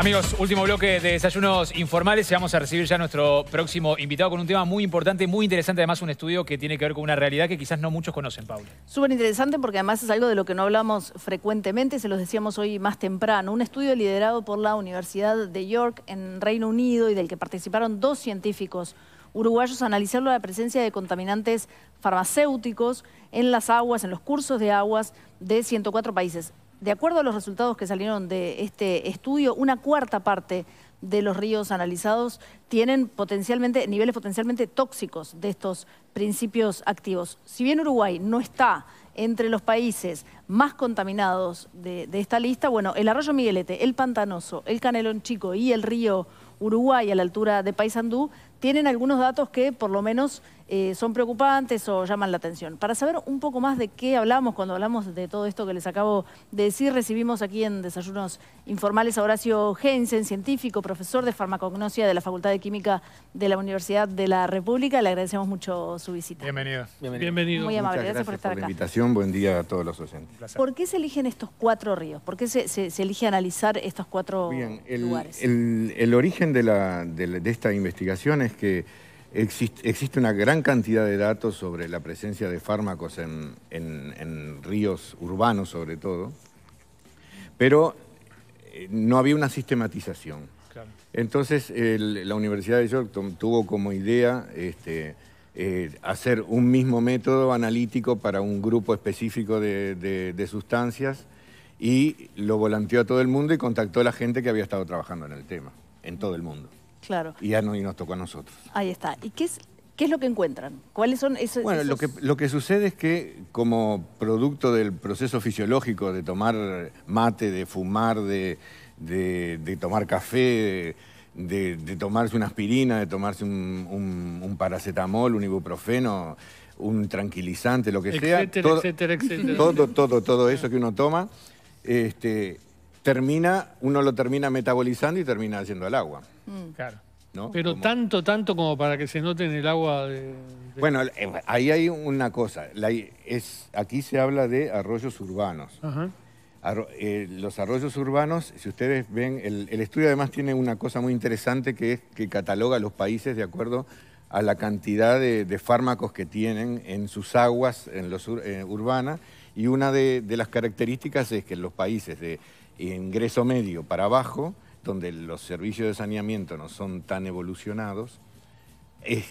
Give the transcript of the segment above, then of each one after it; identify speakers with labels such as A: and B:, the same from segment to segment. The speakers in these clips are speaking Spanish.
A: Amigos, último bloque de desayunos informales. Vamos a recibir ya a nuestro próximo invitado con un tema muy importante, muy interesante. Además, un estudio que tiene que ver con una realidad que quizás no muchos conocen, Paula.
B: Súper interesante porque además es algo de lo que no hablamos frecuentemente, se los decíamos hoy más temprano. Un estudio liderado por la Universidad de York en Reino Unido y del que participaron dos científicos uruguayos analizaron la presencia de contaminantes farmacéuticos en las aguas, en los cursos de aguas de 104 países de acuerdo a los resultados que salieron de este estudio, una cuarta parte de los ríos analizados tienen potencialmente niveles potencialmente tóxicos de estos principios activos. Si bien Uruguay no está entre los países más contaminados de, esta lista, bueno, el arroyo Miguelete, el Pantanoso, el Canelón Chico y el río Uruguay a la altura de Paysandú tienen algunos datos que por lo menos eh, son preocupantes o llaman la atención. Para saber un poco más de qué hablamos cuando hablamos de todo esto que les acabo de decir, recibimos aquí en Desayunos Informales a Horacio Jensen, científico, profesor de farmacognosia de la Facultad de Química de la Universidad de la República. Le agradecemos mucho su visita.
C: Bienvenido. Bienvenido. Muy amable, gracias, por estar por la invitación, buen día a todos los oyentes. ¿Por
B: qué se eligen estos cuatro ríos? ¿Por qué se, elige analizar estos cuatro
C: lugares? El, origen de, la, de esta investigación es que existe una gran cantidad de datos sobre la presencia de fármacos en, ríos urbanos sobre todo, pero eh, no había una sistematización. Entonces la Universidad de York tuvo como idea este, eh, hacer un mismo método analítico para un grupo específico de sustancias y lo volanteó a todo el mundo y contactó a la gente que había estado trabajando en el tema, en todo el mundo. Claro. Y ya no, y nos tocó a nosotros.
B: Ahí está. ¿Y qué es, qué es lo que encuentran? ¿Cuáles son esos...? Bueno, Lo, que,
C: lo que sucede es que como producto del proceso fisiológico de tomar mate, de fumar, de, tomar café, de, tomarse una aspirina, de tomarse un, paracetamol, un ibuprofeno, un tranquilizante, lo que sea. todo, Todo, todo, todo eso que uno toma, este, termina, uno lo termina metabolizando y termina yendo al agua.
D: Mm. Claro. Pero tanto, tanto como para que se note en el agua Bueno,
C: eh, ahí hay una cosa. es, aquí se habla de arroyos urbanos. Eh, los arroyos urbanos, si ustedes ven, el, estudio además tiene una cosa muy interesante que es que cataloga los países de acuerdo a la cantidad de, fármacos que tienen en sus aguas en los, eh, urbanas y una de, de las características es que los países de ingreso medio para abajo, donde los servicios de saneamiento no son tan evolucionados,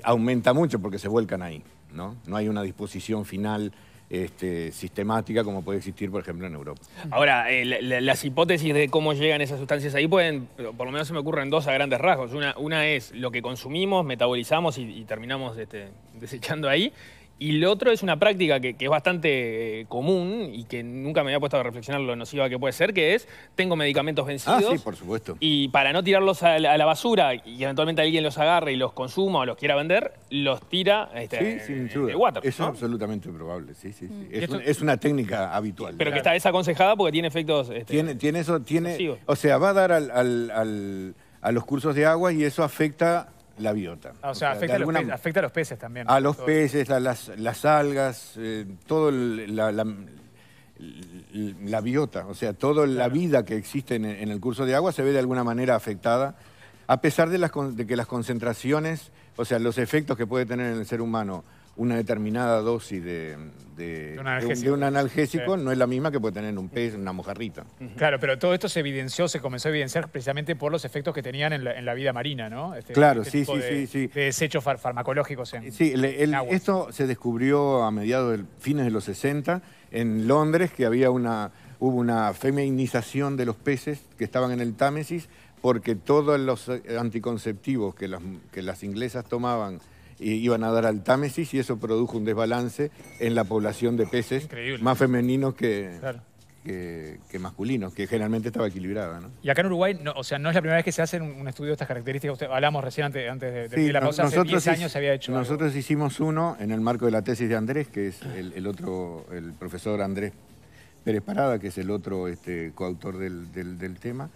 C: aumenta mucho porque se vuelcan ahí. No, no hay una disposición final este, sistemática como puede existir, por ejemplo, en Europa.
D: Ahora, eh, las hipótesis de cómo llegan esas sustancias ahí pueden, por lo menos se me ocurren dos a grandes rasgos. Una, una es lo que consumimos, metabolizamos y, terminamos este, desechando ahí. Y lo otro es una práctica que, es bastante eh, común y que nunca me había puesto a reflexionar lo nociva que puede ser, que es, tengo medicamentos vencidos. Ah, sí, por supuesto. Y para no tirarlos a la, basura y eventualmente alguien los agarre y los consuma o los quiera vender, los tira este, sí, eh, water. Eso es
C: absolutamente probable, sí, sí. sí. Mm. Es, una técnica habitual. Pero que
D: está desaconsejada porque tiene efectos... Este, tiene, tiene eso, tiene...
C: O sea, va a dar al, a los cursos de agua y eso afecta la biota. Ah, o,
A: sea, afecta, a los peces, también. A los peces,
C: a las, algas, eh, todo la, biota, o sea, toda la vida que existe en, el curso de agua se ve de alguna manera afectada, a pesar de, las, de que las concentraciones, o sea, los efectos que puede tener en el ser humano una determinada dosis de, un, analgésico, no es la misma que puede tener un pez, una mojarrita.
A: Claro, pero todo esto se evidenció, se comenzó a evidenciar precisamente por los efectos que tenían en la, vida marina, ¿no? Este, claro, este sí, sí, sí, sí. De desechos farmacológicos en eh, Sí,
C: esto se descubrió a mediados, del. fines de los 60, en Londres, que había una, hubo una feminización de los peces que estaban en el Támesis, porque todos los eh, anticonceptivos que las inglesas tomaban iban a dar al Támesis y eso produjo un desbalance en la población de peces más femeninos que, que, masculinos, que generalmente estaba equilibrada.
A: Y acá en Uruguay, no, o sea, no es la primera vez que se hace un estudio de estas características. hablamos recién antes, de, de la pausa, hace 10 años se había hecho
C: Nosotros hicimos uno en el marco de la tesis de Andrés, que es el, otro, el profesor Andrés Pérez Parada, que es el otro este, coautor del, tema.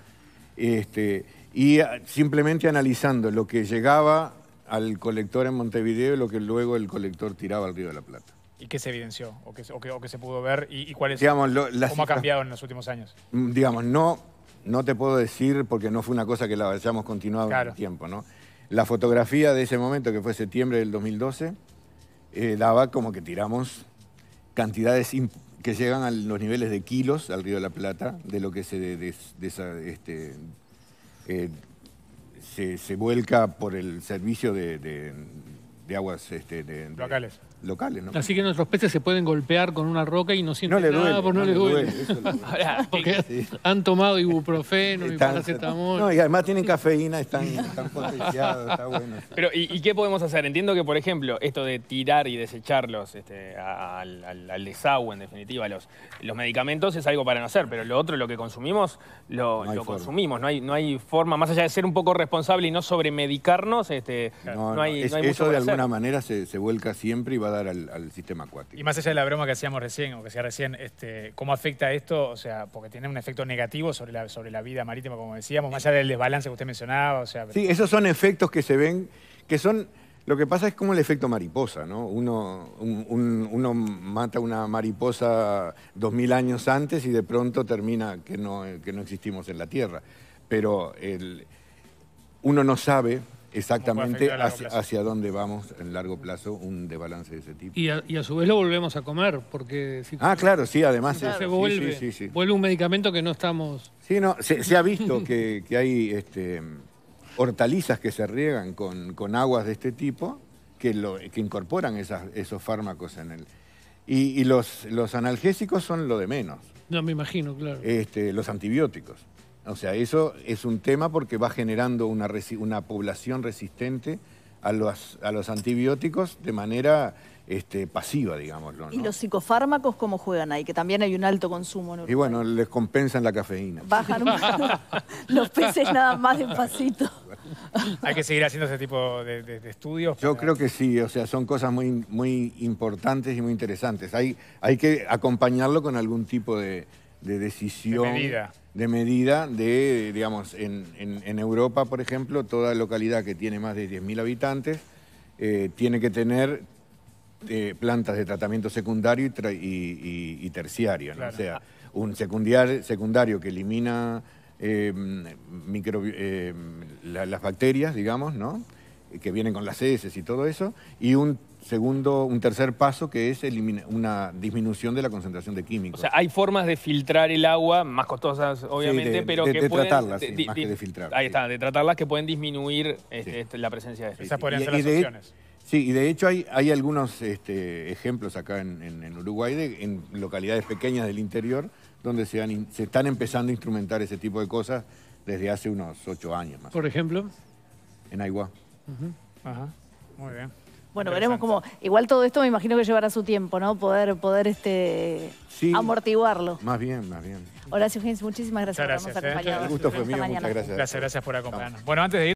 C: Este, y ah, simplemente analizando lo que llegaba al colector en Montevideo y lo que luego el colector tiraba al Río de la Plata.
A: ¿Y qué se evidenció o qué, o se pudo ver y, cómo ha cambiado en los últimos años?
C: Mm, digamos, no, no te puedo decir porque no fue una cosa que la hayamos continuado en el tiempo. ¿no? La fotografía de ese momento, que fue septiembre del 2012, eh, daba como que tiramos cantidades que llegan a los niveles de kilos al Río de la Plata de lo que se de, este, eh, se, se, vuelca por el servicio de, de, aguas este, locales locales. ¿no?
D: Así que nuestros peces se pueden golpear con una roca y no sienten no nada, no, les duele. porque han tomado ibuprofeno
C: y paracetamol. No, y además tienen cafeína, están, están
D: potenciados, Pero, ¿y, qué podemos hacer? Entiendo que, por ejemplo, esto de tirar y desecharlos este, al, al, desagüe, en definitiva, los, medicamentos es algo para no hacer, pero lo otro, lo que consumimos, lo, consumimos. No hay, no hay forma, más allá de ser un poco responsable y no sobremedicarnos, este, no,
C: hay, es, hay Eso de alguna manera se, se vuelca siempre y va al, sistema acuático.
D: Y más allá de la broma que hacíamos
A: recién, o que decía recién, este, ¿cómo afecta esto? O sea, porque tiene un efecto negativo sobre la, sobre la vida marítima, como decíamos, más allá del desbalance que usted mencionaba. O sea, Sí, esos son
C: efectos que se ven, que son... Lo que pasa es como el efecto mariposa, ¿no? Uno, uno mata una mariposa dos mil años antes y de pronto termina que no, existimos en la Tierra. Pero uno no sabe exactamente hacia, dónde vamos en largo plazo un desbalance de ese tipo.
D: Y a, su vez lo volvemos a comer, porque... ah, claro, sí,
C: además... vuelve, un medicamento que no estamos... Sí, no, se, ha visto que, hay este, hortalizas que se riegan con, aguas de este tipo que, lo, que incorporan esas, esos fármacos en él. Y, los, los analgésicos son lo de menos.
D: No, me imagino, claro.
C: Este, los antibióticos. O sea, eso es un tema porque va generando una, población resistente a los, a los antibióticos de manera este, pasiva, digamos. ¿Y
B: los psicofármacos cómo juegan ahí? Que también hay un alto consumo. En y
C: bueno, les compensan la cafeína.
B: Bajan los peces nada más de pasito.
C: hay que seguir haciendo ese tipo de, estudios. Yo creo que sí, o sea, son cosas muy, muy importantes y muy interesantes. Hay, hay que acompañarlo con algún tipo de de decisión... De medida. De digamos, en, en, Europa, por ejemplo, toda localidad que tiene más de 10.000 habitantes eh, tiene que tener eh, plantas de tratamiento secundario y, terciario. O sea, un secundario, secundario que elimina eh, micro, las bacterias, digamos, ¿no? que vienen con las heces y todo eso, y un segundo, un tercer paso que es una disminución de la concentración de químicos. O
D: sea, hay formas de filtrar el agua, más costosas obviamente, pero que de pueden... tratarlas, más que de Ahí de tratarlas que pueden disminuir este, este, la presencia de esto. Esas podrían
C: Sí, y de hecho hay, hay algunos este, ejemplos acá en, Uruguay, en localidades pequeñas del interior, donde se, se están empezando a instrumentar ese tipo de cosas desde hace unos ocho años más. ¿Por ejemplo? En Aigua.
B: Muy bien. Bueno, veremos cómo. Igual todo esto me imagino que llevará su tiempo, ¿no? Poder, poder este amortiguarlo. Más bien, más bien. Horacio Gens, muchísimas gracias, por habernos ¿eh? acompañado. El gusto fue mío, muchas gracias.
A: Gracias, gracias por acompañarnos. Bueno, antes de ir.